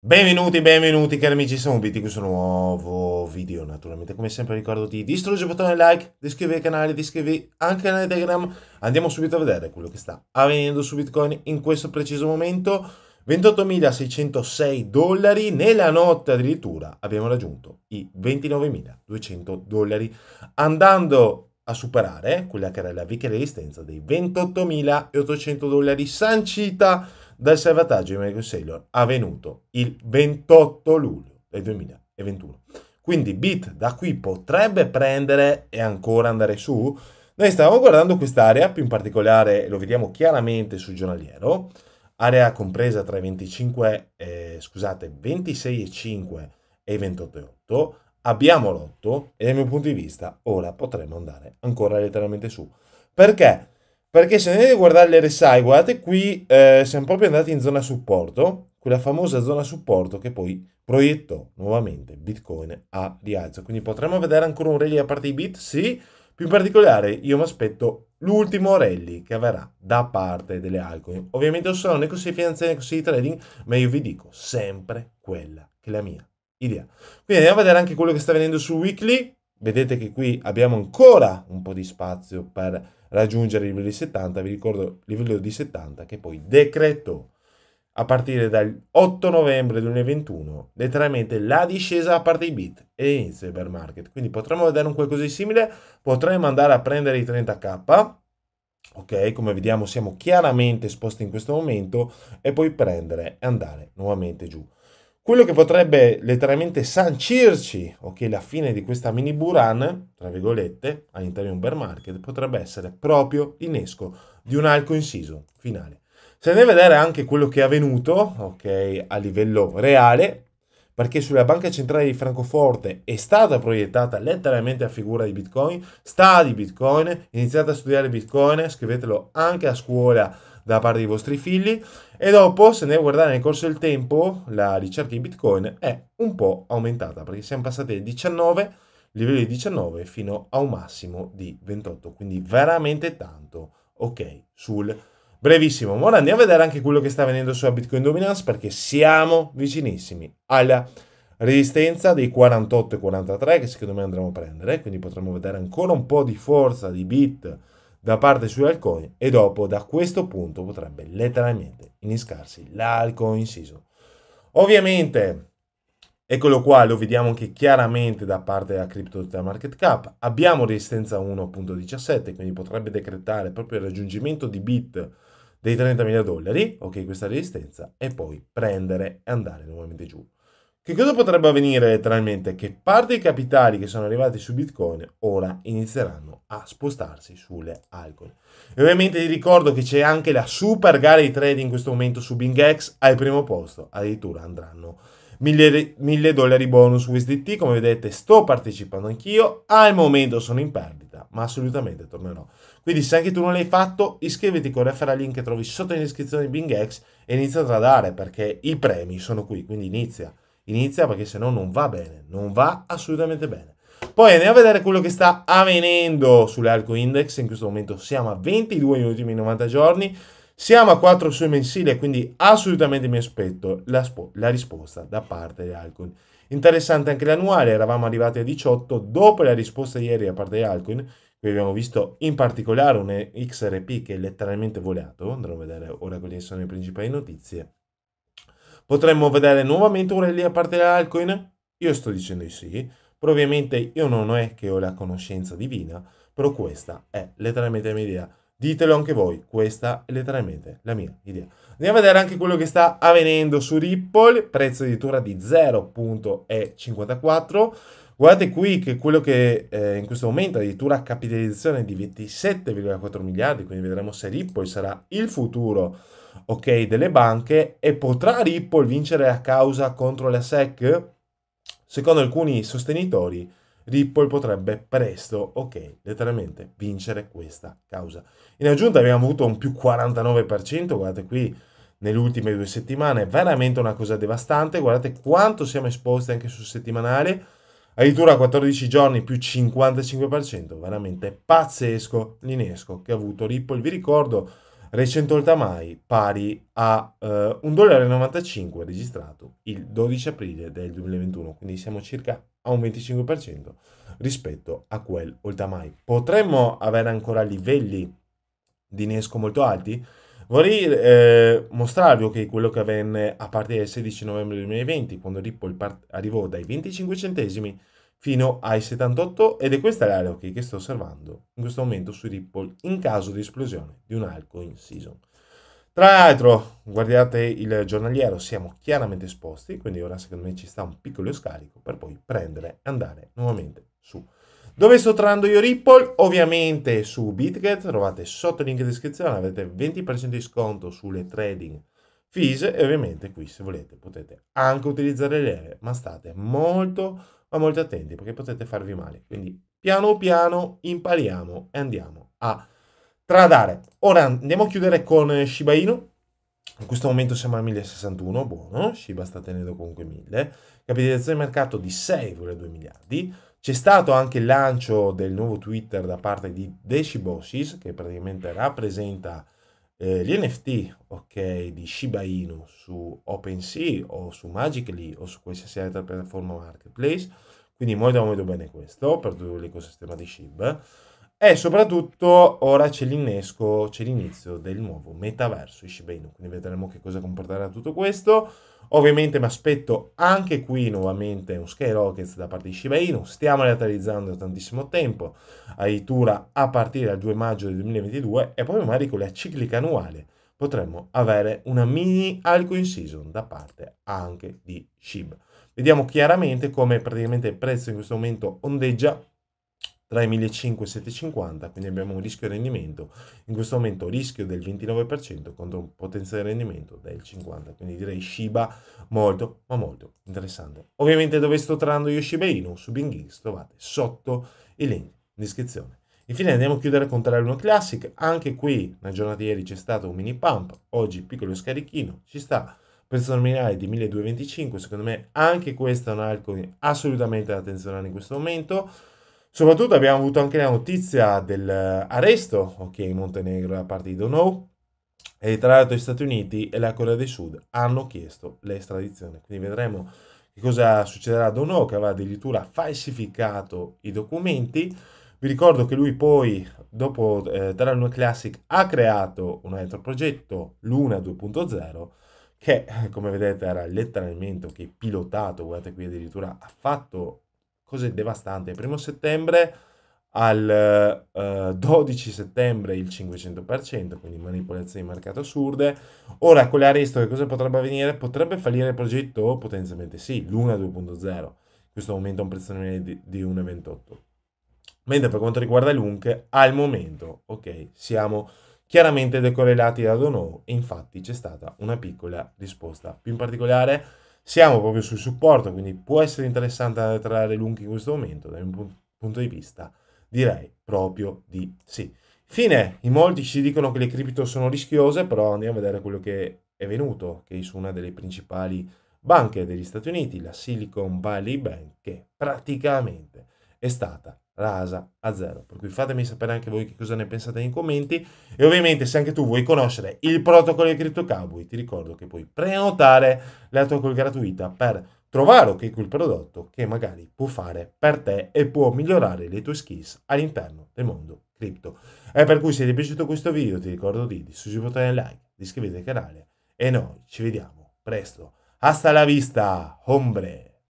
Benvenuti, benvenuti cari amici, siamo Biti, questo nuovo video naturalmente come sempre ricordo di distruggere il bottone like, di iscrivervi al canale, di iscrivervi anche al Telegram andiamo subito a vedere quello che sta avvenendo su Bitcoin in questo preciso momento 28.606 dollari, nella notte addirittura abbiamo raggiunto i 29.200 dollari andando a superare quella che era la vecchia resistenza dei 28.800 dollari sancita dal salvataggio di Marcus Sailor avvenuto il 28 luglio del 2021. Quindi Bit da qui potrebbe prendere e ancora andare su. Noi stavamo guardando quest'area, più in particolare lo vediamo chiaramente sul giornaliero, area compresa tra i 25, eh, scusate, 26,5 e i 28,8. Abbiamo rotto e dal mio punto di vista ora potremmo andare ancora letteralmente su. Perché? Perché se andate a guardare le l'RSI, guardate qui, eh, siamo proprio andati in zona supporto, quella famosa zona supporto che poi proiettò nuovamente Bitcoin a rialzo. Quindi potremmo vedere ancora un rally a parte di bit? Sì, più in particolare io mi aspetto l'ultimo rally che avverrà da parte delle altcoin. Ovviamente non sono né consigli finanziari né consigli di trading, ma io vi dico sempre quella che è la mia idea. Quindi andiamo a vedere anche quello che sta venendo su weekly. Vedete che qui abbiamo ancora un po' di spazio per raggiungere il livello di 70, vi ricordo il livello di 70 che poi decreto a partire dal 8 novembre 2021 letteralmente la discesa a parte i bit e inizia il bear market. Quindi potremmo vedere un qualcosa di simile, potremmo andare a prendere i 30k, ok? Come vediamo siamo chiaramente esposti in questo momento e poi prendere e andare nuovamente giù. Quello che potrebbe letteralmente sancirci, ok, la fine di questa mini buran, tra virgolette, all'interno di un bear market, potrebbe essere proprio l'inesco di un alco inciso finale. Se andiamo a vedere anche quello che è avvenuto, ok, a livello reale, perché sulla banca centrale di Francoforte è stata proiettata letteralmente a figura di Bitcoin, sta di Bitcoin, iniziate a studiare Bitcoin, scrivetelo anche a scuola da parte dei vostri figli e dopo se ne guardate nel corso del tempo la ricerca in Bitcoin è un po' aumentata perché siamo passati da 19 livelli di 19 fino a un massimo di 28, quindi veramente tanto. Ok, sul brevissimo. Ma ora andiamo a vedere anche quello che sta avvenendo sulla Bitcoin Dominance perché siamo vicinissimi alla resistenza dei 48 e 43 che secondo me andremo a prendere, quindi potremo vedere ancora un po' di forza di bit da parte sugli altcoin e dopo da questo punto potrebbe letteralmente innescarsi l'alcoin season. Ovviamente, eccolo qua, lo vediamo anche chiaramente da parte della Crypto Market Cap, abbiamo resistenza 1.17, quindi potrebbe decretare proprio il raggiungimento di bit dei 30.000 dollari, ok, questa resistenza, e poi prendere e andare nuovamente giù. Che cosa potrebbe avvenire letteralmente? Che parte dei capitali che sono arrivati su Bitcoin ora inizieranno a spostarsi sulle altcoin. E ovviamente vi ricordo che c'è anche la super gara di trading in questo momento su BingX al primo posto, addirittura andranno 1000 dollari bonus USDT, come vedete sto partecipando anch'io, al momento sono in perdita, ma assolutamente tornerò. Quindi se anche tu non l'hai fatto, iscriviti con referral link che trovi sotto in descrizione di BingX e inizia a tradare perché i premi sono qui, quindi inizia inizia perché se no non va bene, non va assolutamente bene. Poi andiamo a vedere quello che sta avvenendo sulle Index, in questo momento siamo a 22 negli ultimi 90 giorni, siamo a 4 sul mensile, quindi assolutamente mi aspetto la, la risposta da parte di Alcoin. Interessante anche l'annuale, eravamo arrivati a 18 dopo la risposta ieri da parte di Alcoin, qui abbiamo visto in particolare un XRP che è letteralmente volato, andremo a vedere ora quali sono le principali notizie. Potremmo vedere nuovamente Aurelia parte Alcoin? Io sto dicendo di sì. Probabilmente io non è che ho la conoscenza divina, però questa è letteralmente la mia idea. Ditelo anche voi, questa è letteralmente la mia idea. Andiamo a vedere anche quello che sta avvenendo su Ripple, prezzo addirittura di 0.54. Guardate qui che quello che eh, in questo momento addirittura capitalizzazione di 27,4 miliardi, quindi vedremo se Ripple sarà il futuro ok, delle banche e potrà Ripple vincere la causa contro la SEC? Secondo alcuni sostenitori, Ripple potrebbe presto, ok, letteralmente vincere questa causa. In aggiunta abbiamo avuto un più 49%, guardate qui, nelle ultime due settimane, veramente una cosa devastante, guardate quanto siamo esposti anche sul settimanale, addirittura 14 giorni più 55%, veramente pazzesco l'inesco che ha avuto Ripple. Vi ricordo Recentolta mai pari a eh, 1,95 registrato il 12 aprile del 2021, quindi siamo circa a un 25% rispetto a quel oltamai. Potremmo avere ancora livelli di Nesco molto alti? Vorrei eh, mostrarvi okay, quello che avvenne a partire dal 16 novembre 2020, quando Ripple part- arrivò dai 25 centesimi fino ai 78 ed è questa l'area okay che sto osservando in questo momento su Ripple in caso di esplosione di un alco in season. Tra l'altro, guardate il giornaliero, siamo chiaramente esposti, quindi ora secondo me ci sta un piccolo scarico per poi prendere e andare nuovamente su. Dove sto trovando io Ripple? Ovviamente su BitGet, trovate sotto il link in descrizione, avete 20% di sconto sulle trading fees e ovviamente qui se volete potete anche utilizzare le leve, ma state molto ma molto attenti perché potete farvi male. Quindi piano piano impariamo e andiamo a tradare. Ora andiamo a chiudere con eh, Shiba Inu. In questo momento siamo a 1061, buono, Shiba sta tenendo comunque 1000. Capitalizzazione di mercato di 6,2 miliardi. C'è stato anche il lancio del nuovo Twitter da parte di Deshibossis, che praticamente rappresenta eh, gli NFT, ok, di Shiba Inu su OpenSea o su Magically o su qualsiasi altra piattaforma marketplace, quindi molto molto bene questo per tutto l'ecosistema di Shiba. E soprattutto ora c'è l'innesco, c'è l'inizio del nuovo metaverso Ishibeno, quindi vedremo che cosa comporterà tutto questo. Ovviamente mi aspetto anche qui nuovamente un Skyrockets da parte di Shiba Inu, stiamo realizzando da tantissimo tempo, addirittura a partire dal 2 maggio del 2022 e poi magari con la ciclica annuale potremmo avere una mini Alcoin season da parte anche di SHIB. Vediamo chiaramente come praticamente il prezzo in questo momento ondeggia tra i 1.500 e 750, quindi abbiamo un rischio di rendimento, in questo momento rischio del 29% contro un potenziale rendimento del 50%, quindi direi Shiba molto ma molto interessante. Ovviamente dove sto trando io Shiba Inu su BingX trovate sotto il link in descrizione. Infine andiamo a chiudere con Terreno Classic, anche qui nella giornata di ieri c'è stato un mini pump, oggi piccolo scarichino, ci sta prezzo nominale di 1225, secondo me anche questa è un'alcol assolutamente da attenzionare in questo momento, Soprattutto abbiamo avuto anche la notizia dell'arresto, eh, ok, in Montenegro da parte di Donou, e tra l'altro gli Stati Uniti e la Corea del Sud hanno chiesto l'estradizione. Quindi vedremo che cosa succederà a Donou, che aveva addirittura falsificato i documenti. Vi ricordo che lui poi, dopo eh, Terra Classic, ha creato un altro progetto, Luna 2.0, che eh, come vedete era letteralmente okay, pilotato, guardate qui addirittura ha fatto cose devastanti. Il primo settembre al eh, 12 settembre il 500%, quindi manipolazioni di mercato assurde. Ora con l'arresto che cosa potrebbe avvenire? Potrebbe fallire il progetto? Potenzialmente sì, l'Una 2.0. In questo momento ha un prezzo di, di 1,28. Mentre per quanto riguarda l'UNC, al momento, ok, siamo chiaramente decorrelati da Dono e infatti c'è stata una piccola risposta. Più in particolare siamo proprio sul supporto, quindi può essere interessante andare a trarre lunghi in questo momento, dal mio punto di vista direi proprio di sì. Fine, in molti ci dicono che le cripto sono rischiose, però andiamo a vedere quello che è venuto, che è su una delle principali banche degli Stati Uniti, la Silicon Valley Bank, che praticamente è stata rasa a zero. Per cui fatemi sapere anche voi che cosa ne pensate nei commenti e ovviamente se anche tu vuoi conoscere il protocollo di Crypto Cowboy, ti ricordo che puoi prenotare la tua call gratuita per trovare ok quel prodotto che magari può fare per te e può migliorare le tue skills all'interno del mondo cripto. E per cui se ti è piaciuto questo video ti ricordo di, di il bottone like, di iscriverti al canale e noi ci vediamo presto. Hasta la vista, hombre!